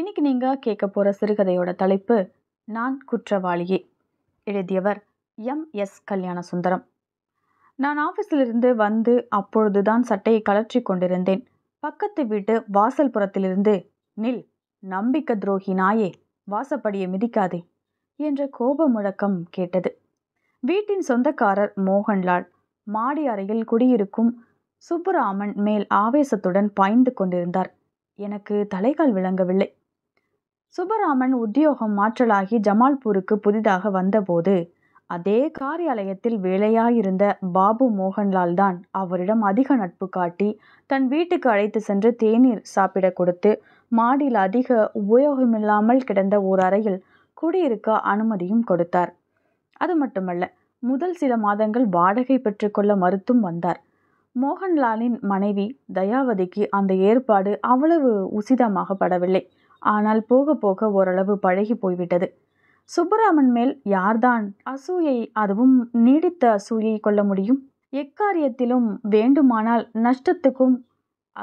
இன்னைக்கு நீங்க கேட்க போற சிறுகதையோட தலைப்பு நான் குற்றவாளியே எழுதியவர் எம் எஸ் கல்யாண சுந்தரம் நான் ஆஃபீஸிலிருந்து வந்து அப்பொழுதுதான் சட்டையை கலற்றி கொண்டிருந்தேன் பக்கத்து வீட்டு வாசல் புறத்திலிருந்து நில் நம்பிக்கை துரோகி நாயே வாசப்படியை மிதிக்காதே என்ற கோப முழக்கம் கேட்டது வீட்டின் சொந்தக்காரர் மோகன்லால் மாடி அறையில் குடியிருக்கும் சுப்புராமன் மேல் ஆவேசத்துடன் பாய்ந்து கொண்டிருந்தார் எனக்கு தலைகால் விளங்கவில்லை சுபராமன் உத்தியோகம் மாற்றலாகி ஜமால்பூருக்கு புதிதாக வந்தபோது அதே காரியாலயத்தில் வேலையாயிருந்த பாபு மோகன்லால் தான் அவரிடம் அதிக நட்பு காட்டி தன் வீட்டுக்கு அழைத்து சென்று தேநீர் சாப்பிட கொடுத்து மாடியில் அதிக உபயோகமில்லாமல் கிடந்த ஓர் அறையில் குடியிருக்க அனுமதியும் கொடுத்தார் அது மட்டுமல்ல முதல் சில மாதங்கள் வாடகை பெற்றுக்கொள்ள மறுத்தும் வந்தார் மோகன்லாலின் மனைவி தயாவதிக்கு அந்த ஏற்பாடு அவ்வளவு உசிதமாகப்படவில்லை படவில்லை ஆனால் போக போக ஓரளவு பழகி போய்விட்டது சுப்பராமன் மேல் யார்தான் அசூயை அதுவும் நீடித்த அசூயை கொள்ள முடியும் எக்காரியத்திலும் வேண்டுமானால் நஷ்டத்துக்கும்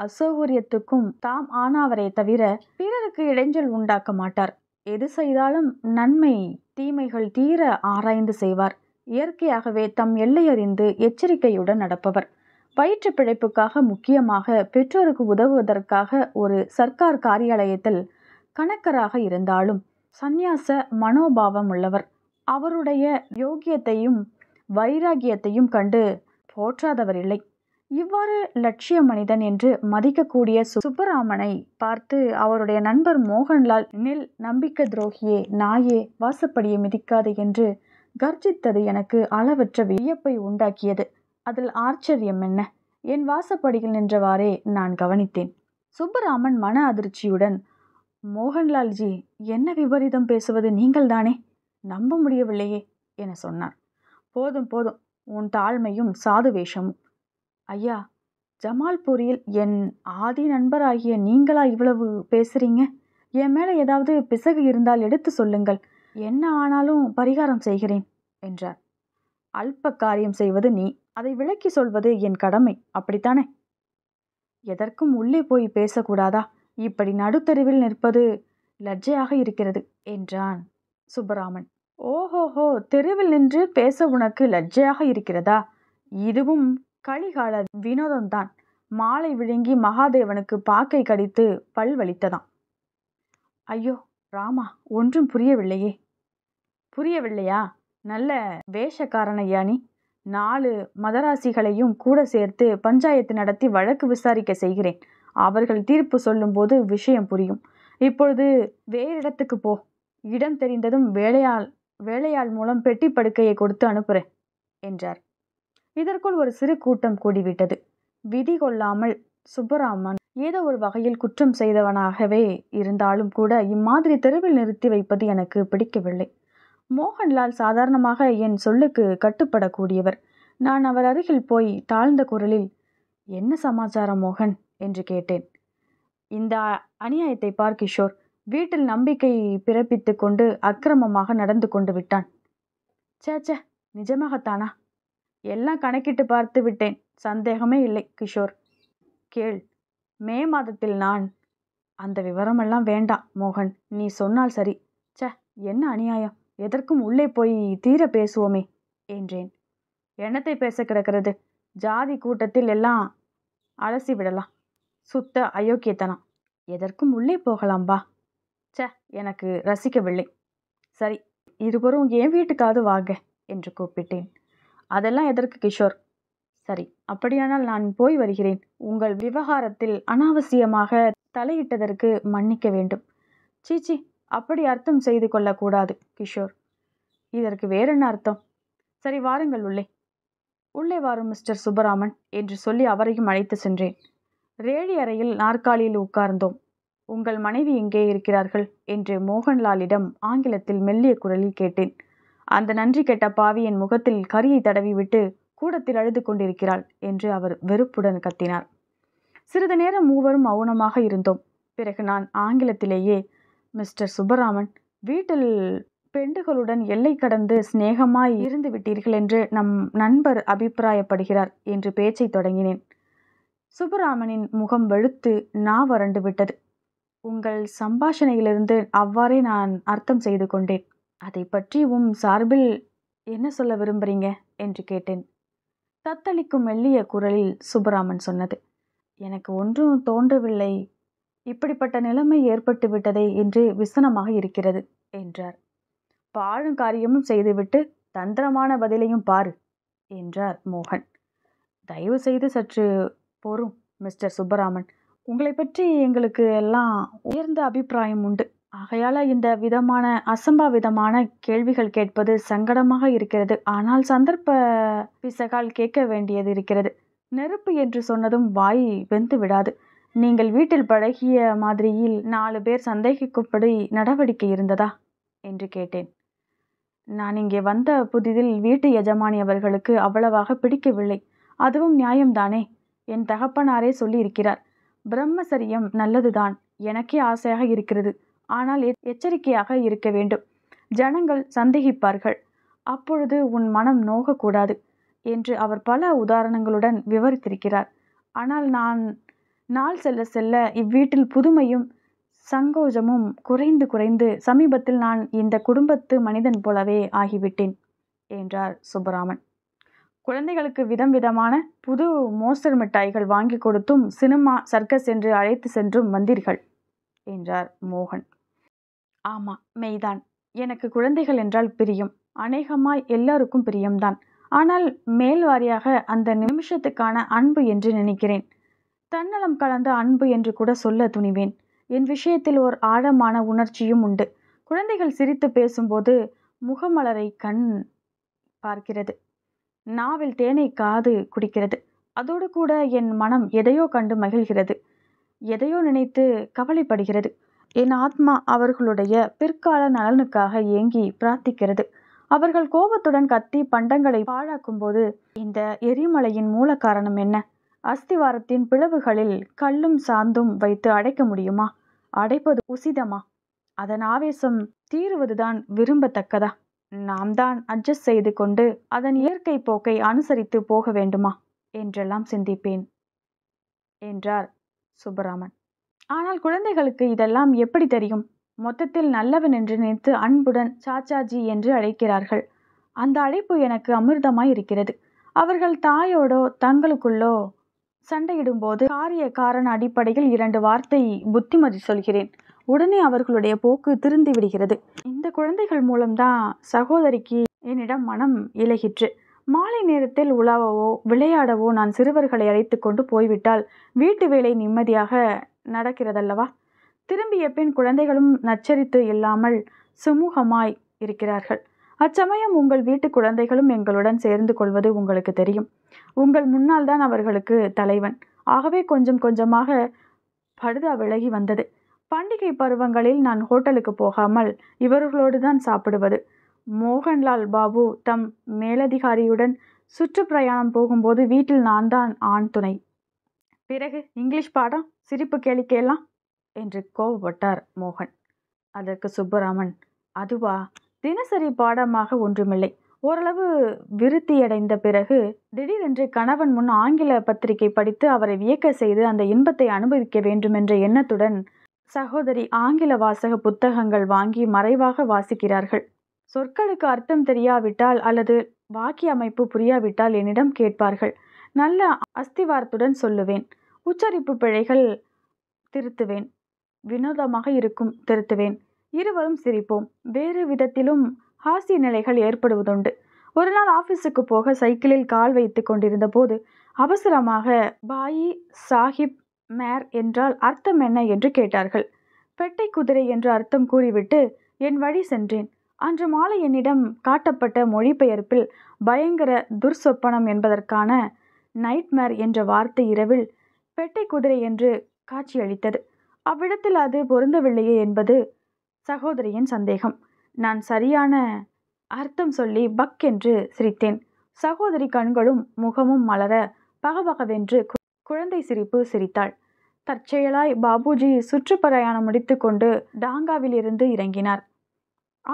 அசௌகரியத்துக்கும் தாம் ஆனாவரை தவிர பிறருக்கு இடைஞ்சல் உண்டாக்க மாட்டார் எது செய்தாலும் நன்மை தீமைகள் தீர ஆராய்ந்து செய்வார் இயற்கையாகவே தம் எல்லை அறிந்து எச்சரிக்கையுடன் நடப்பவர் வயிற்று பிழைப்புக்காக முக்கியமாக பெற்றோருக்கு உதவுவதற்காக ஒரு சர்க்கார் காரியாலயத்தில் கணக்கராக இருந்தாலும் சந்நியாச மனோபாவம் உள்ளவர் அவருடைய யோக்கியத்தையும் வைராகியத்தையும் கண்டு போற்றாதவர் இல்லை இவ்வாறு லட்சிய மனிதன் என்று மதிக்கக்கூடிய சுப்பராமனை பார்த்து அவருடைய நண்பர் மோகன்லால் நில் நம்பிக்கை துரோகியே நாயே வாசப்படியை மிதிக்காது என்று கர்ஜித்தது எனக்கு அளவற்ற வியப்பை உண்டாக்கியது அதில் ஆச்சரியம் என்ன என் வாசப்படியில் நின்றவாறே நான் கவனித்தேன் சுப்பராமன் மன அதிர்ச்சியுடன் மோகன்லால்ஜி என்ன விபரீதம் பேசுவது நீங்கள்தானே நம்ப முடியவில்லையே என சொன்னார் போதும் போதும் உன் தாழ்மையும் சாது வேஷமும் ஐயா ஜமால்பூரில் என் ஆதி நண்பராகிய நீங்களா இவ்வளவு பேசுறீங்க என் மேலே ஏதாவது பிசகு இருந்தால் எடுத்து சொல்லுங்கள் என்ன ஆனாலும் பரிகாரம் செய்கிறேன் என்றார் அல்ப காரியம் செய்வது நீ அதை விளக்கி சொல்வது என் கடமை அப்படித்தானே எதற்கும் உள்ளே போய் பேசக்கூடாதா இப்படி நடுத்தெருவில் நிற்பது லஜ்ஜையாக இருக்கிறது என்றான் சுப்பராமன் ஓஹோஹோ தெருவில் நின்று பேச உனக்கு லஜ்ஜையாக இருக்கிறதா இதுவும் கலிகால வினோதம்தான் மாலை விழுங்கி மகாதேவனுக்கு பாக்கை கடித்து பல் வலித்ததாம் ஐயோ ராமா ஒன்றும் புரியவில்லையே புரியவில்லையா நல்ல வேஷக்காரன் ஐயா நீ நாலு மதராசிகளையும் கூட சேர்த்து பஞ்சாயத்து நடத்தி வழக்கு விசாரிக்க செய்கிறேன் அவர்கள் தீர்ப்பு சொல்லும்போது விஷயம் புரியும் இப்பொழுது வேறு இடத்துக்கு போ இடம் தெரிந்ததும் வேலையாள் வேலையாள் மூலம் பெட்டி படுக்கையை கொடுத்து அனுப்புகிறேன் என்றார் இதற்குள் ஒரு சிறு கூட்டம் கூடிவிட்டது விதி கொள்ளாமல் சுப்பராமன் ஏதோ ஒரு வகையில் குற்றம் செய்தவனாகவே இருந்தாலும் கூட இம்மாதிரி தெருவில் நிறுத்தி வைப்பது எனக்கு பிடிக்கவில்லை மோகன்லால் சாதாரணமாக என் சொல்லுக்கு கட்டுப்படக்கூடியவர் நான் அவர் அருகில் போய் தாழ்ந்த குரலில் என்ன சமாச்சாரம் மோகன் என்று கேட்டேன் இந்த அநியாயத்தை பார் கிஷோர் வீட்டில் நம்பிக்கை பிறப்பித்து கொண்டு அக்கிரமமாக நடந்து கொண்டு விட்டான் சேச்ச நிஜமாகத்தானா எல்லாம் கணக்கிட்டு பார்த்து விட்டேன் சந்தேகமே இல்லை கிஷோர் கேள் மே மாதத்தில் நான் அந்த விவரமெல்லாம் வேண்டாம் மோகன் நீ சொன்னால் சரி ச என்ன அநியாயம் எதற்கும் உள்ளே போய் தீர பேசுவோமே என்றேன் என்னத்தை பேச கிடக்கிறது ஜாதி கூட்டத்தில் எல்லாம் அலசி விடலாம் சுத்த அயோக்கியத்தனம் எதற்கும் உள்ளே போகலாம் வா ச எனக்கு ரசிக்கவில்லை சரி இருவரும் என் வீட்டுக்காவது வாங்க என்று கூப்பிட்டேன் அதெல்லாம் எதற்கு கிஷோர் சரி அப்படியானால் நான் போய் வருகிறேன் உங்கள் விவகாரத்தில் அனாவசியமாக தலையிட்டதற்கு மன்னிக்க வேண்டும் சீச்சி அப்படி அர்த்தம் செய்து கொள்ளக்கூடாது கிஷோர் இதற்கு வேறென்ன அர்த்தம் சரி வாருங்கள் உள்ளே உள்ளே வாரும் மிஸ்டர் சுப்பராமன் என்று சொல்லி அவரையும் அழைத்து சென்றேன் ரேழி அறையில் நாற்காலியில் உட்கார்ந்தோம் உங்கள் மனைவி எங்கே இருக்கிறார்கள் என்று மோகன்லாலிடம் ஆங்கிலத்தில் மெல்லிய குரலில் கேட்டேன் அந்த நன்றி கெட்ட பாவி என் முகத்தில் கரியை தடவி விட்டு கூடத்தில் அழுது கொண்டிருக்கிறாள் என்று அவர் வெறுப்புடன் கத்தினார் சிறிது நேரம் மூவரும் மௌனமாக இருந்தோம் பிறகு நான் ஆங்கிலத்திலேயே மிஸ்டர் சுப்பராமன் வீட்டில் பெண்டுகளுடன் எல்லை கடந்து சிநேகமாய் இருந்து விட்டீர்கள் என்று நம் நண்பர் அபிப்பிராயப்படுகிறார் என்று பேச்சை தொடங்கினேன் சுப்புராமனின் முகம் வெளுத்து நா வறண்டு விட்டது உங்கள் சம்பாஷணையிலிருந்து அவ்வாறே நான் அர்த்தம் செய்து கொண்டேன் அதை பற்றி உம் சார்பில் என்ன சொல்ல விரும்புகிறீங்க என்று கேட்டேன் தத்தளிக்கும் மெல்லிய குரலில் சுப்பராமன் சொன்னது எனக்கு ஒன்றும் தோன்றவில்லை இப்படிப்பட்ட நிலைமை ஏற்பட்டு விட்டதே என்று விசனமாக இருக்கிறது என்றார் பாழும் காரியமும் செய்துவிட்டு தந்திரமான பதிலையும் பாரு என்றார் மோகன் தயவு செய்து சற்று போரும் மிஸ்டர் சுப்பராமன் உங்களை பற்றி எங்களுக்கு எல்லாம் உயர்ந்த அபிப்பிராயம் உண்டு ஆகையால் இந்த விதமான அசம்பாவிதமான கேள்விகள் கேட்பது சங்கடமாக இருக்கிறது ஆனால் சந்தர்ப்ப பிசகால் கேட்க வேண்டியது இருக்கிறது நெருப்பு என்று சொன்னதும் வாய் வெந்து விடாது நீங்கள் வீட்டில் பழகிய மாதிரியில் நாலு பேர் சந்தேகிக்கும்படி நடவடிக்கை இருந்ததா என்று கேட்டேன் நான் இங்கே வந்த புதிதில் வீட்டு எஜமானி அவர்களுக்கு அவ்வளவாக பிடிக்கவில்லை அதுவும் நியாயம்தானே என் தகப்பனாரே சொல்லியிருக்கிறார் பிரம்மசரியம் நல்லதுதான் எனக்கே ஆசையாக இருக்கிறது ஆனால் எச்சரிக்கையாக இருக்க வேண்டும் ஜனங்கள் சந்தேகிப்பார்கள் அப்பொழுது உன் மனம் நோகக்கூடாது என்று அவர் பல உதாரணங்களுடன் விவரித்திருக்கிறார் ஆனால் நான் நாள் செல்ல செல்ல இவ்வீட்டில் புதுமையும் சங்கோஜமும் குறைந்து குறைந்து சமீபத்தில் நான் இந்த குடும்பத்து மனிதன் போலவே ஆகிவிட்டேன் என்றார் சுப்பராமன் குழந்தைகளுக்கு விதம் விதமான புது மோஸ்டர் மிட்டாய்கள் வாங்கி கொடுத்தும் சினிமா சர்க்கஸ் என்று அழைத்து சென்றும் வந்தீர்கள் என்றார் மோகன் ஆமாம் மெய்தான் எனக்கு குழந்தைகள் என்றால் பிரியம் அநேகமாய் எல்லாருக்கும் பிரியம்தான் ஆனால் மேல் வாரியாக அந்த நிமிஷத்துக்கான அன்பு என்று நினைக்கிறேன் தன்னலம் கலந்த அன்பு என்று கூட சொல்ல துணிவேன் என் விஷயத்தில் ஓர் ஆழமான உணர்ச்சியும் உண்டு குழந்தைகள் சிரித்து பேசும்போது முகமலரை கண் பார்க்கிறது நாவில் தேனை காது குடிக்கிறது அதோடு கூட என் மனம் எதையோ கண்டு மகிழ்கிறது எதையோ நினைத்து கவலைப்படுகிறது என் ஆத்மா அவர்களுடைய பிற்கால நலனுக்காக ஏங்கி பிரார்த்திக்கிறது அவர்கள் கோபத்துடன் கத்தி பண்டங்களை போது இந்த எரிமலையின் மூல காரணம் என்ன அஸ்திவாரத்தின் பிளவுகளில் கல்லும் சாந்தும் வைத்து அடைக்க முடியுமா அடைப்பது உசிதமா அதன் ஆவேசம் தீருவதுதான் விரும்பத்தக்கதா நாம் தான் அட்ஜஸ்ட் செய்து கொண்டு அதன் இயற்கை போக்கை அனுசரித்து போக வேண்டுமா என்றெல்லாம் சிந்திப்பேன் என்றார் சுப்பராமன் ஆனால் குழந்தைகளுக்கு இதெல்லாம் எப்படி தெரியும் மொத்தத்தில் நல்லவன் என்று நினைத்து அன்புடன் சாச்சாஜி என்று அழைக்கிறார்கள் அந்த அழைப்பு எனக்கு அமிர்தமாய் இருக்கிறது அவர்கள் தாயோடோ தங்களுக்குள்ளோ சண்டையிடும்போது காரிய காரண அடிப்படையில் இரண்டு வார்த்தை புத்திமதி சொல்கிறேன் உடனே அவர்களுடைய போக்கு திருந்தி விடுகிறது இந்த குழந்தைகள் மூலம்தான் சகோதரிக்கு என்னிடம் மனம் இலகிற்று மாலை நேரத்தில் உலாவவோ விளையாடவோ நான் சிறுவர்களை அழைத்து கொண்டு போய்விட்டால் வீட்டு வேலை நிம்மதியாக நடக்கிறதல்லவா திரும்பிய பின் குழந்தைகளும் நச்சரித்து இல்லாமல் சுமூகமாய் இருக்கிறார்கள் அச்சமயம் உங்கள் வீட்டு குழந்தைகளும் எங்களுடன் சேர்ந்து கொள்வது உங்களுக்கு தெரியும் உங்கள் முன்னால் தான் அவர்களுக்கு தலைவன் ஆகவே கொஞ்சம் கொஞ்சமாக படுதா விலகி வந்தது பண்டிகை பருவங்களில் நான் ஹோட்டலுக்கு போகாமல் இவர்களோடு தான் சாப்பிடுவது மோகன்லால் பாபு தம் மேலதிகாரியுடன் சுற்றுப்பிரயாணம் போகும்போது வீட்டில் நான் தான் ஆண் துணை பிறகு இங்கிலீஷ் பாடம் சிரிப்பு கேளிக்கையெல்லாம் என்று கோபப்பட்டார் மோகன் அதற்கு சுப்பராமன் அதுவா தினசரி பாடமாக ஒன்றுமில்லை ஓரளவு விருத்தியடைந்த பிறகு திடீரென்று கணவன் முன் ஆங்கில பத்திரிகை படித்து அவரை வியக்க செய்து அந்த இன்பத்தை அனுபவிக்க வேண்டுமென்ற எண்ணத்துடன் சகோதரி ஆங்கில வாசக புத்தகங்கள் வாங்கி மறைவாக வாசிக்கிறார்கள் சொற்களுக்கு அர்த்தம் தெரியாவிட்டால் அல்லது வாக்கிய அமைப்பு புரியாவிட்டால் என்னிடம் கேட்பார்கள் நல்ல அஸ்திவாரத்துடன் சொல்லுவேன் உச்சரிப்பு பிழைகள் திருத்துவேன் வினோதமாக இருக்கும் திருத்துவேன் இருவரும் சிரிப்போம் வேறு விதத்திலும் ஹாசிய நிலைகள் ஏற்படுவதுண்டு ஒரு நாள் ஆஃபீஸுக்கு போக சைக்கிளில் கால் வைத்து கொண்டிருந்த போது அவசரமாக பாயி சாஹிப் மேர் என்றால் அர்த்தம் என்ன என்று கேட்டார்கள் பெட்டை குதிரை என்று அர்த்தம் கூறிவிட்டு என் வழி சென்றேன் அன்று மாலை என்னிடம் காட்டப்பட்ட மொழிபெயர்ப்பில் பயங்கர துர்சொப்பனம் என்பதற்கான நைட்மேர் என்ற வார்த்தை இரவில் பெட்டை குதிரை என்று காட்சியளித்தது அவ்விடத்தில் அது பொருந்தவில்லையே என்பது சகோதரியின் சந்தேகம் நான் சரியான அர்த்தம் சொல்லி பக் என்று சிரித்தேன் சகோதரி கண்களும் முகமும் மலர பகபகவென்று குழந்தை சிரிப்பு சிரித்தாள் தற்செயலாய் பாபுஜி சுற்றுப்பிரயாணம் முடித்துக்கொண்டு டாங்காவிலிருந்து இறங்கினார்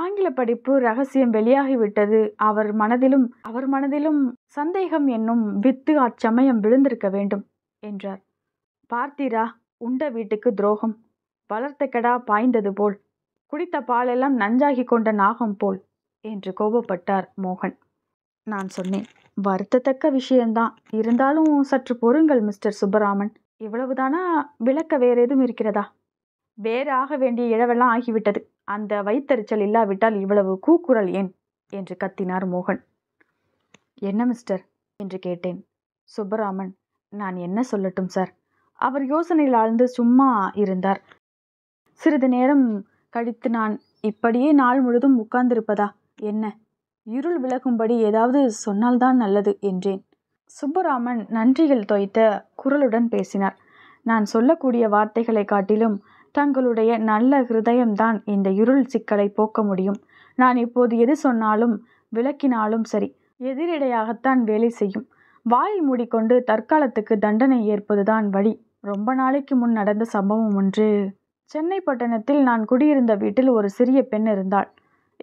ஆங்கில படிப்பு ரகசியம் வெளியாகிவிட்டது அவர் மனதிலும் அவர் மனதிலும் சந்தேகம் என்னும் வித்து அச்சமயம் விழுந்திருக்க வேண்டும் என்றார் பார்த்தீரா உண்ட வீட்டுக்கு துரோகம் வளர்த்த கெடா பாய்ந்தது போல் குடித்த பாலெல்லாம் நஞ்சாகி கொண்ட நாகம் போல் என்று கோபப்பட்டார் மோகன் நான் சொன்னேன் வருத்தத்தக்க விஷயந்தான் இருந்தாலும் சற்று பொறுங்கள் மிஸ்டர் சுப்பராமன் இவ்வளவுதானா விளக்க வேறு எதுவும் இருக்கிறதா வேறு ஆக வேண்டிய இழவெல்லாம் ஆகிவிட்டது அந்த வைத்தறிச்சல் இல்லாவிட்டால் இவ்வளவு கூக்குரல் ஏன் என்று கத்தினார் மோகன் என்ன மிஸ்டர் என்று கேட்டேன் சுப்பராமன் நான் என்ன சொல்லட்டும் சார் அவர் யோசனையில் ஆழ்ந்து சும்மா இருந்தார் சிறிது நேரம் கழித்து நான் இப்படியே நாள் முழுதும் உட்கார்ந்திருப்பதா என்ன இருள் விலகும்படி ஏதாவது சொன்னால்தான் நல்லது என்றேன் சுப்புராமன் நன்றிகள் தொய்த்த குரலுடன் பேசினார் நான் சொல்லக்கூடிய வார்த்தைகளை காட்டிலும் தங்களுடைய நல்ல ஹிருதயம்தான் இந்த இருள் சிக்கலை போக்க முடியும் நான் இப்போது எது சொன்னாலும் விளக்கினாலும் சரி எதிரிடையாகத்தான் வேலை செய்யும் வாயை மூடிக்கொண்டு தற்காலத்துக்கு தண்டனை ஏற்பதுதான் வழி ரொம்ப நாளைக்கு முன் நடந்த சம்பவம் ஒன்று சென்னை பட்டணத்தில் நான் குடியிருந்த வீட்டில் ஒரு சிறிய பெண் இருந்தாள்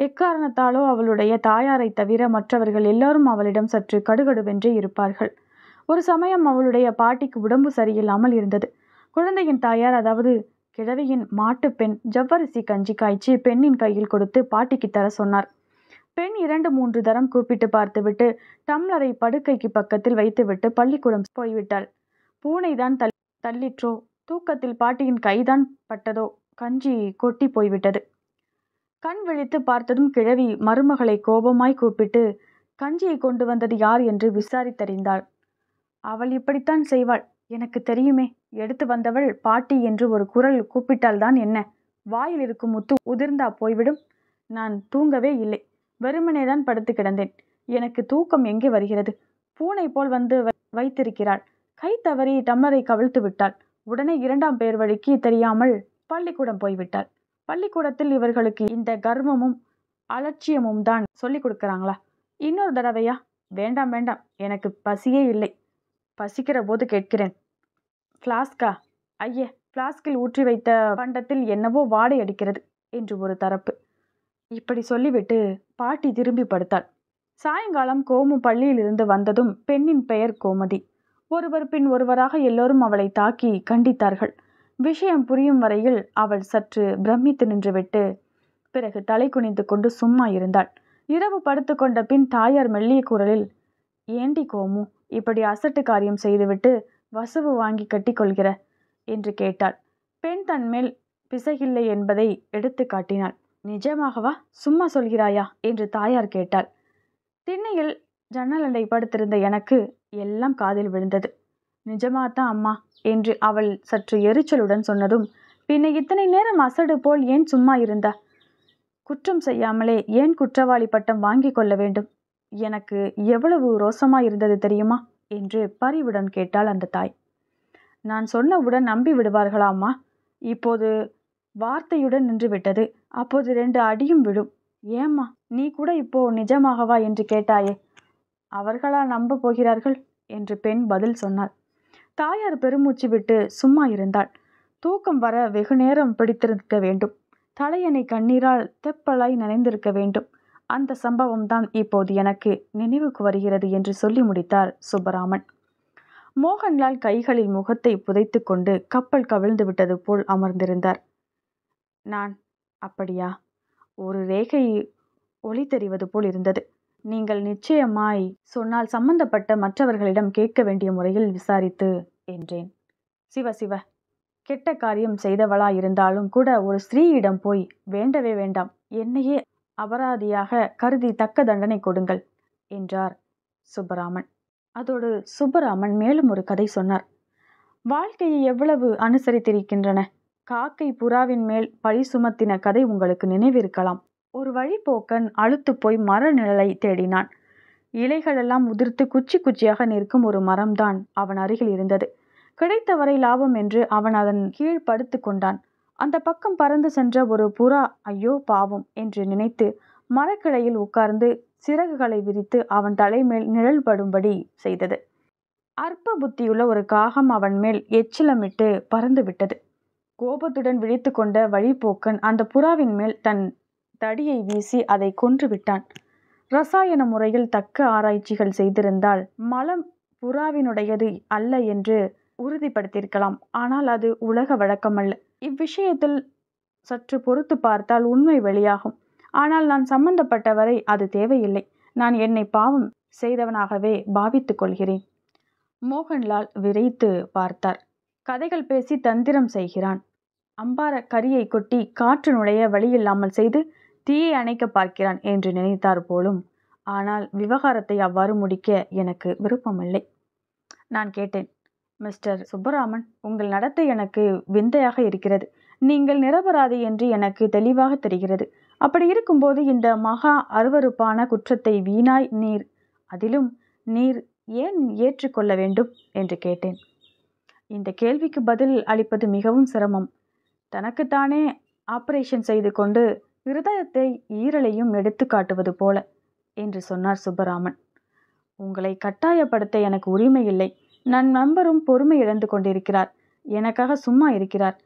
எக்காரணத்தாலோ அவளுடைய தாயாரைத் தவிர மற்றவர்கள் எல்லாரும் அவளிடம் சற்று கடுகடுவென்றே இருப்பார்கள் ஒரு சமயம் அவளுடைய பாட்டிக்கு உடம்பு சரியில்லாமல் இருந்தது குழந்தையின் தாயார் அதாவது கிழவியின் மாட்டுப்பெண் ஜவ்வரிசி கஞ்சி காய்ச்சி பெண்ணின் கையில் கொடுத்து பாட்டிக்கு தர சொன்னார் பெண் இரண்டு மூன்று தரம் கூப்பிட்டு பார்த்துவிட்டு டம்ளரை படுக்கைக்கு பக்கத்தில் வைத்துவிட்டு பள்ளிக்கூடம் போய்விட்டாள் பூனைதான் தள் தள்ளிற்றோ தூக்கத்தில் பாட்டியின் கைதான் பட்டதோ கஞ்சி கொட்டி போய்விட்டது கண் விழித்து பார்த்ததும் கிழவி மருமகளை கோபமாய் கூப்பிட்டு கஞ்சியை கொண்டு வந்தது யார் என்று விசாரித்தறிந்தாள் அவள் இப்படித்தான் செய்வாள் எனக்கு தெரியுமே எடுத்து வந்தவள் பாட்டி என்று ஒரு குரல் கூப்பிட்டால்தான் என்ன வாயில் இருக்கும் முத்து உதிர்ந்தா போய்விடும் நான் தூங்கவே இல்லை வெறுமனே தான் படுத்து கிடந்தேன் எனக்கு தூக்கம் எங்கே வருகிறது பூனை போல் வந்து வைத்திருக்கிறாள் கை தவறி டம்ளரை கவிழ்த்து விட்டாள் உடனே இரண்டாம் பேர் வழிக்கு தெரியாமல் பள்ளிக்கூடம் போய்விட்டாள் பள்ளிக்கூடத்தில் இவர்களுக்கு இந்த கர்வமும் அலட்சியமும் தான் சொல்லி கொடுக்குறாங்களா இன்னொரு தடவையா வேண்டாம் வேண்டாம் எனக்கு பசியே இல்லை பசிக்கிற போது கேட்கிறேன் ஃப்ளாஸ்கா ஐயே ஃப்ளாஸ்கில் ஊற்றி வைத்த பண்டத்தில் என்னவோ வாடை அடிக்கிறது என்று ஒரு தரப்பு இப்படி சொல்லிவிட்டு பாட்டி திரும்பி படுத்தாள் சாயங்காலம் கோமு பள்ளியிலிருந்து வந்ததும் பெண்ணின் பெயர் கோமதி ஒருவர் பின் ஒருவராக எல்லோரும் அவளை தாக்கி கண்டித்தார்கள் விஷயம் புரியும் வரையில் அவள் சற்று பிரமித்து நின்றுவிட்டு பிறகு தலை குனிந்து கொண்டு சும்மா இருந்தாள் இரவு படுத்து கொண்ட பின் தாயார் மெல்லிய குரலில் ஏண்டி கோமு இப்படி அசட்டு காரியம் செய்துவிட்டு வசுவு வாங்கி கட்டி கொள்கிற என்று கேட்டாள் பெண் தன்மேல் பிசகில்லை என்பதை எடுத்து காட்டினாள் நிஜமாகவா சும்மா சொல்கிறாயா என்று தாயார் கேட்டாள் திண்ணையில் ஜன்னலண்டை படுத்திருந்த எனக்கு எல்லாம் காதில் விழுந்தது நிஜமாத்தான் அம்மா என்று அவள் சற்று எரிச்சலுடன் சொன்னதும் பின்ன இத்தனை நேரம் அசடு போல் ஏன் சும்மா இருந்த குற்றம் செய்யாமலே ஏன் குற்றவாளி பட்டம் வாங்கி கொள்ள வேண்டும் எனக்கு எவ்வளவு ரோசமா இருந்தது தெரியுமா என்று பரிவுடன் கேட்டாள் அந்த தாய் நான் சொன்னவுடன் நம்பி விடுவார்களாம்மா இப்போது வார்த்தையுடன் நின்றுவிட்டது அப்போது ரெண்டு அடியும் விழும் ஏம்மா நீ கூட இப்போ நிஜமாகவா என்று கேட்டாயே அவர்களா நம்ப போகிறார்கள் என்று பெண் பதில் சொன்னாள் தாயார் பெருமூச்சு விட்டு சும்மா இருந்தாள் தூக்கம் வர வெகு நேரம் பிடித்திருக்க வேண்டும் தலையணை கண்ணீரால் தெப்பலாய் நனைந்திருக்க வேண்டும் அந்த சம்பவம் தான் இப்போது எனக்கு நினைவுக்கு வருகிறது என்று சொல்லி முடித்தார் சுப்பராமன் மோகன்லால் கைகளில் முகத்தை புதைத்து கொண்டு கப்பல் கவிழ்ந்து விட்டது போல் அமர்ந்திருந்தார் நான் அப்படியா ஒரு ரேகை ஒளி தெரிவது போல் இருந்தது நீங்கள் நிச்சயமாய் சொன்னால் சம்பந்தப்பட்ட மற்றவர்களிடம் கேட்க வேண்டிய முறையில் விசாரித்து என்றேன் சிவ சிவ கெட்ட காரியம் இருந்தாலும் கூட ஒரு ஸ்திரீயிடம் போய் வேண்டவே வேண்டாம் என்னையே அபராதியாக கருதி தக்க தண்டனை கொடுங்கள் என்றார் சுப்பராமன் அதோடு சுப்பராமன் மேலும் ஒரு கதை சொன்னார் வாழ்க்கையை எவ்வளவு அனுசரித்திருக்கின்றன காக்கை புறாவின் மேல் பழி சுமத்தின கதை உங்களுக்கு நினைவிருக்கலாம் ஒரு வழிப்போக்கன் போய் மர நிழலை தேடினான். இலைகளெல்லாம் உதிர்த்து குச்சி குச்சியாக நிற்கும் ஒரு மரம்தான் அவன் அருகில் இருந்தது. கிடைத்தவரை லாபம் என்று அவன் அதன் கீழ் படுத்து கொண்டான். அந்த பக்கம் பறந்து சென்ற ஒரு புறா ஐயோ பாவம் என்று நினைத்து மரக்கிளையில் உட்கார்ந்து சிறகுகளை விரித்து அவன் தலைமேல் நிழல் படும்படி செய்தது. அற்ப புத்தியுள்ள ஒரு காகம் அவன் மேல் எச்சிலமிட்டு பறந்துவிட்டது. கோபத்துடன் விழித்து கொண்ட வழிப்போக்கன் புறாவின் மேல் தன் தடியை வீசி அதை கொன்றுவிட்டான் ரசாயன முறையில் தக்க ஆராய்ச்சிகள் செய்திருந்தால் மலம் புறாவினுடையது அல்ல என்று உறுதிப்படுத்தியிருக்கலாம் ஆனால் அது உலக வழக்கமல்ல இவ்விஷயத்தில் சற்று பொறுத்து பார்த்தால் உண்மை வெளியாகும் ஆனால் நான் சம்பந்தப்பட்டவரை அது தேவையில்லை நான் என்னை பாவம் செய்தவனாகவே பாவித்து கொள்கிறேன் மோகன்லால் விரைத்து பார்த்தார் கதைகள் பேசி தந்திரம் செய்கிறான் அம்பார கரியை கொட்டி காற்று நுழைய வழியில்லாமல் செய்து தீயை அணைக்க பார்க்கிறான் என்று நினைத்தார் போலும் ஆனால் விவகாரத்தை அவ்வாறு முடிக்க எனக்கு விருப்பமில்லை நான் கேட்டேன் மிஸ்டர் சுப்பராமன் உங்கள் நடத்தை எனக்கு விந்தையாக இருக்கிறது நீங்கள் நிரபராதி என்று எனக்கு தெளிவாக தெரிகிறது அப்படி இருக்கும்போது இந்த மகா அருவறுப்பான குற்றத்தை வீணாய் நீர் அதிலும் நீர் ஏன் ஏற்றுக்கொள்ள வேண்டும் என்று கேட்டேன் இந்த கேள்விக்கு பதில் அளிப்பது மிகவும் சிரமம் தனக்குத்தானே ஆப்ரேஷன் செய்து கொண்டு இருதயத்தை ஈரலையும் எடுத்து காட்டுவது போல என்று சொன்னார் சுப்பராமன் உங்களை கட்டாயப்படுத்த எனக்கு உரிமை இல்லை நான் நண்பரும் பொறுமை இழந்து கொண்டிருக்கிறார் எனக்காக சும்மா இருக்கிறார்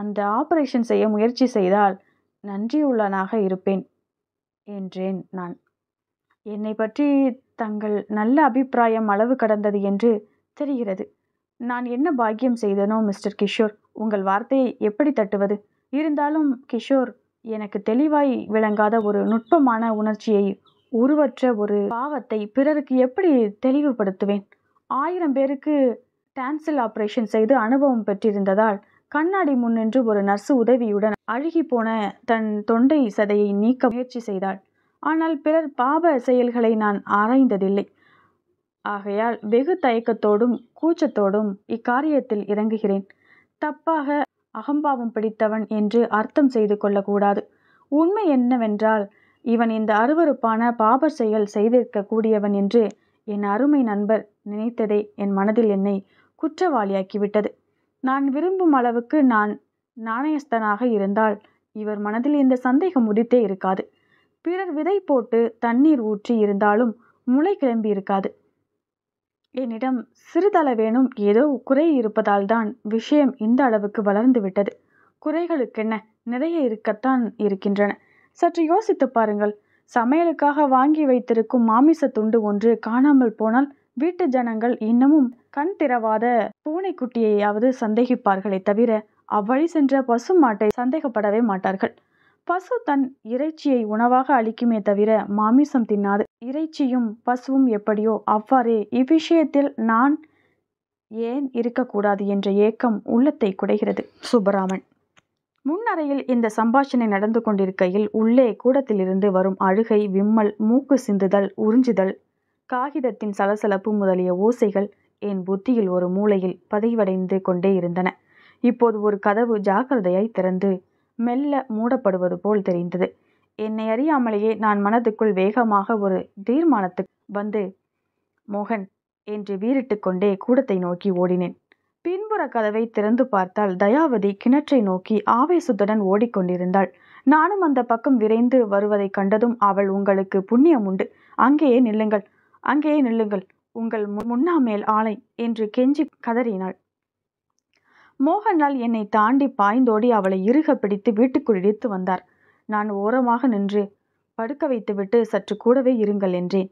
அந்த ஆபரேஷன் செய்ய முயற்சி செய்தால் நன்றியுள்ளனாக இருப்பேன் என்றேன் நான் என்னை பற்றி தங்கள் நல்ல அபிப்பிராயம் அளவு கடந்தது என்று தெரிகிறது நான் என்ன பாக்கியம் செய்தனோ மிஸ்டர் கிஷோர் உங்கள் வார்த்தையை எப்படி தட்டுவது இருந்தாலும் கிஷோர் எனக்கு தெளிவாய் விளங்காத ஒரு நுட்பமான உணர்ச்சியை உருவற்ற ஒரு பாவத்தை பிறருக்கு எப்படி தெளிவுபடுத்துவேன் ஆயிரம் பேருக்கு டான்சில் ஆப்ரேஷன் செய்து அனுபவம் பெற்றிருந்ததால் கண்ணாடி முன்னின்று ஒரு நர்ஸு உதவியுடன் அழுகி போன தன் தொண்டை சதையை நீக்க முயற்சி செய்தாள் ஆனால் பிறர் பாப செயல்களை நான் ஆராய்ந்ததில்லை ஆகையால் வெகு தயக்கத்தோடும் கூச்சத்தோடும் இக்காரியத்தில் இறங்குகிறேன் தப்பாக அகம்பாவம் பிடித்தவன் என்று அர்த்தம் செய்து கொள்ளக்கூடாது உண்மை என்னவென்றால் இவன் இந்த அருவறுப்பான பாப செயல் செய்திருக்க கூடியவன் என்று என் அருமை நண்பர் நினைத்ததே என் மனதில் என்னை குற்றவாளியாக்கிவிட்டது நான் விரும்பும் அளவுக்கு நான் நாணயஸ்தனாக இருந்தால் இவர் மனதில் இந்த சந்தேகம் உதித்தே இருக்காது பிறர் விதை போட்டு தண்ணீர் ஊற்றி இருந்தாலும் முளை கிளம்பி இருக்காது என்னிடம் சிறிதளவேனும் ஏதோ குறை இருப்பதால் தான் விஷயம் இந்த அளவுக்கு வளர்ந்து விட்டது குறைகளுக்கென்ன நிறைய இருக்கத்தான் இருக்கின்றன சற்று யோசித்து பாருங்கள் சமையலுக்காக வாங்கி வைத்திருக்கும் மாமிச துண்டு ஒன்று காணாமல் போனால் வீட்டு ஜனங்கள் இன்னமும் கண் திறவாத பூனைக்குட்டியையாவது சந்தேகிப்பார்களே தவிர அவ்வழி சென்ற பசு மாட்டை சந்தேகப்படவே மாட்டார்கள் பசு தன் இறைச்சியை உணவாக அளிக்குமே தவிர மாமிசம் தின்னாது இறைச்சியும் பசுவும் எப்படியோ அவ்வாறே இவ்விஷயத்தில் நான் ஏன் இருக்கக்கூடாது என்ற ஏக்கம் உள்ளத்தை குடைகிறது சுப்பராமன் முன்னறையில் இந்த சம்பாஷணை நடந்து கொண்டிருக்கையில் உள்ளே கூடத்திலிருந்து வரும் அழுகை விம்மல் மூக்கு சிந்துதல் உறிஞ்சுதல் காகிதத்தின் சலசலப்பு முதலிய ஓசைகள் என் புத்தியில் ஒரு மூலையில் பதிவடைந்து கொண்டே இருந்தன இப்போது ஒரு கதவு ஜாக்கிரதையாய் திறந்து மெல்ல மூடப்படுவது போல் தெரிந்தது என்னை அறியாமலேயே நான் மனதுக்குள் வேகமாக ஒரு தீர்மானத்துக்கு வந்து மோகன் என்று வீறிட்டு கொண்டே கூடத்தை நோக்கி ஓடினேன் பின்புற கதவை திறந்து பார்த்தால் தயாவதி கிணற்றை நோக்கி ஆவேசத்துடன் ஓடிக்கொண்டிருந்தாள் நானும் அந்த பக்கம் விரைந்து வருவதை கண்டதும் அவள் உங்களுக்கு புண்ணியம் உண்டு அங்கேயே நில்லுங்கள் அங்கேயே நில்லுங்கள் உங்கள் முன்னாமேல் ஆலை என்று கெஞ்சி கதறினாள் மோகன்லால் என்னை தாண்டி பாய்ந்தோடி அவளை இறுக பிடித்து வீட்டுக்குள் இழுத்து வந்தார் நான் ஓரமாக நின்று படுக்க வைத்துவிட்டு சற்று கூடவே இருங்கள் என்றேன்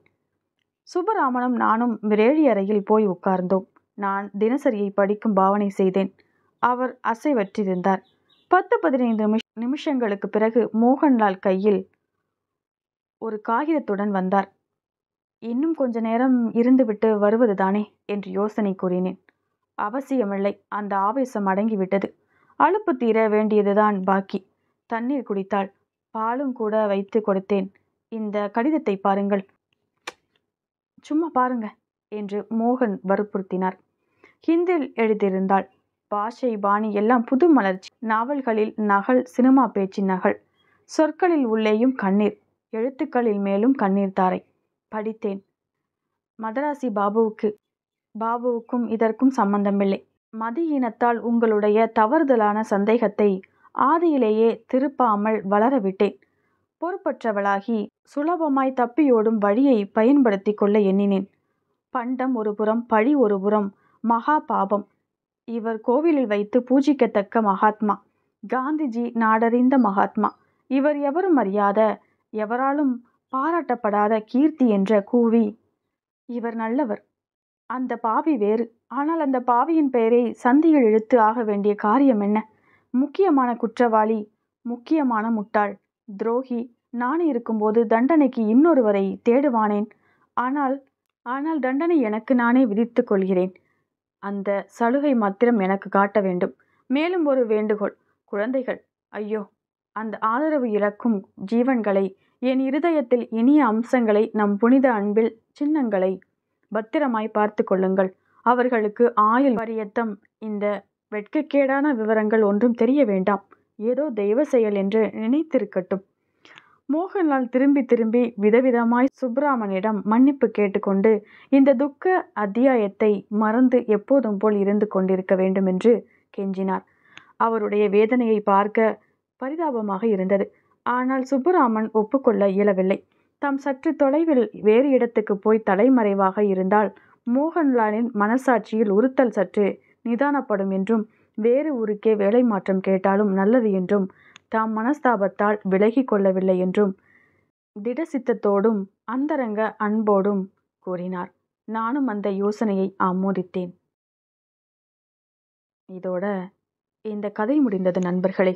சுபராமனும் நானும் விரேழி அறையில் போய் உட்கார்ந்தோம் நான் தினசரியை படிக்கும் பாவனை செய்தேன் அவர் அசைவற்றிருந்தார் பத்து பதினைந்து நிமிஷங்களுக்கு பிறகு மோகன்லால் கையில் ஒரு காகிதத்துடன் வந்தார் இன்னும் கொஞ்ச நேரம் இருந்துவிட்டு வருவது தானே என்று யோசனை கூறினேன் அவசியமில்லை அந்த ஆவேசம் அடங்கிவிட்டது அலுப்பு தீர வேண்டியதுதான் பாக்கி தண்ணீர் குடித்தாள் பாலும் கூட வைத்து கொடுத்தேன் இந்த கடிதத்தை பாருங்கள் சும்மா பாருங்க என்று மோகன் வற்புறுத்தினார் ஹிந்தில் எழுதியிருந்தாள் பாஷை பாணி எல்லாம் புது மலர்ச்சி நாவல்களில் நகல் சினிமா பேச்சு நகல் சொற்களில் உள்ளேயும் கண்ணீர் எழுத்துக்களில் மேலும் கண்ணீர் தாரை படித்தேன் மதராசி பாபுவுக்கு பாபுவுக்கும் இதற்கும் சம்பந்தமில்லை மதியினத்தால் இனத்தால் உங்களுடைய தவறுதலான சந்தேகத்தை ஆதியிலேயே திருப்பாமல் வளரவிட்டேன் பொறுப்பற்றவளாகி சுலபமாய் தப்பியோடும் வழியை பயன்படுத்தி கொள்ள எண்ணினேன் பண்டம் ஒரு புறம் பழி ஒரு புறம் மகா பாபம் இவர் கோவிலில் வைத்து பூஜிக்கத்தக்க மகாத்மா காந்திஜி நாடறிந்த மகாத்மா இவர் எவரும் அறியாத எவராலும் பாராட்டப்படாத கீர்த்தி என்ற கூவி இவர் நல்லவர் அந்த பாவி வேறு ஆனால் அந்த பாவியின் பெயரை சந்தியில் இழுத்து ஆக வேண்டிய காரியம் என்ன முக்கியமான குற்றவாளி முக்கியமான முட்டாள் துரோகி நான் இருக்கும்போது தண்டனைக்கு இன்னொருவரை தேடுவானேன் ஆனால் ஆனால் தண்டனை எனக்கு நானே விதித்து கொள்கிறேன் அந்த சலுகை மாத்திரம் எனக்கு காட்ட வேண்டும் மேலும் ஒரு வேண்டுகோள் குழந்தைகள் ஐயோ அந்த ஆதரவு இழக்கும் ஜீவன்களை என் இருதயத்தில் இனிய அம்சங்களை நம் புனித அன்பில் சின்னங்களை பத்திரமாய் பார்த்து கொள்ளுங்கள் அவர்களுக்கு ஆயுள் பரியத்தம் இந்த வெட்கக்கேடான விவரங்கள் ஒன்றும் தெரிய வேண்டாம் ஏதோ தெய்வ செயல் என்று நினைத்திருக்கட்டும் மோகன்லால் திரும்பி திரும்பி விதவிதமாய் சுப்பிராமனிடம் மன்னிப்பு கேட்டுக்கொண்டு இந்த துக்க அத்தியாயத்தை மறந்து எப்போதும் போல் இருந்து கொண்டிருக்க வேண்டும் என்று கெஞ்சினார் அவருடைய வேதனையை பார்க்க பரிதாபமாக இருந்தது ஆனால் சுப்புராமன் ஒப்புக்கொள்ள இயலவில்லை தாம் சற்று தொலைவில் வேறு இடத்துக்கு போய் தலைமறைவாக இருந்தால் மோகன்லாலின் மனசாட்சியில் உறுத்தல் சற்று நிதானப்படும் என்றும் வேறு ஊருக்கே வேலை மாற்றம் கேட்டாலும் நல்லது என்றும் தாம் மனஸ்தாபத்தால் விலகி கொள்ளவில்லை என்றும் திடசித்தத்தோடும் அந்தரங்க அன்போடும் கூறினார் நானும் அந்த யோசனையை ஆமோதித்தேன் இதோட இந்த கதை முடிந்தது நண்பர்களே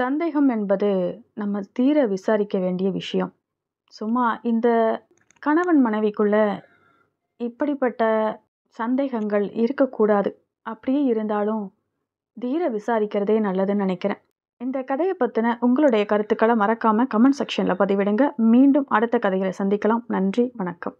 சந்தேகம் என்பது நம்ம தீர விசாரிக்க வேண்டிய விஷயம் சும்மா இந்த கணவன் மனைவிக்குள்ள இப்படிப்பட்ட சந்தேகங்கள் இருக்கக்கூடாது அப்படியே இருந்தாலும் தீர விசாரிக்கிறதே நல்லதுன்னு நினைக்கிறேன் இந்த கதையை பற்றின உங்களுடைய கருத்துக்களை மறக்காமல் கமெண்ட் செக்ஷனில் பதிவிடுங்க மீண்டும் அடுத்த கதைகளை சந்திக்கலாம் நன்றி வணக்கம்